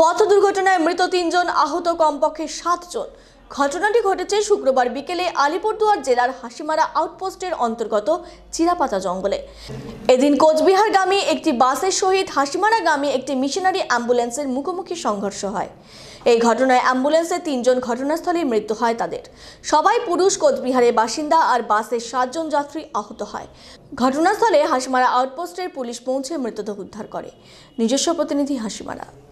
পথ দুর্ঘটনায় মৃত তিনজন আহত কমপক্ষে সাতজন ঘটনাটি ঘটেছে শুক্রবার বিকেলে আলিপুরদুয়ার জেলার হাসিমারা আউটপোস্টের অন্তর্গত চিরাপাতা জঙ্গলে এদিন কোচবিহারগামী একটি বাসের সহিত হাসিমারাগামী একটি মিশনারি অ্যাম্বুলেন্সের মুখোমুখি সংঘর্ষ হয় এই ঘটনায় অ্যাম্বুলেন্সে তিনজন ঘটনাস্থলেই মৃত্যু হয় তাদের সবাই পুরুষ কোচবিহারের বাসিন্দা আর বাসের সাতজন যাত্রী আহত হয় ঘটনাস্থলে হাসিমারা আউটপোস্টের পুলিশ পৌঁছে মৃতদেহ উদ্ধার করে নিজস্ব প্রতিনিধি হাসিমারা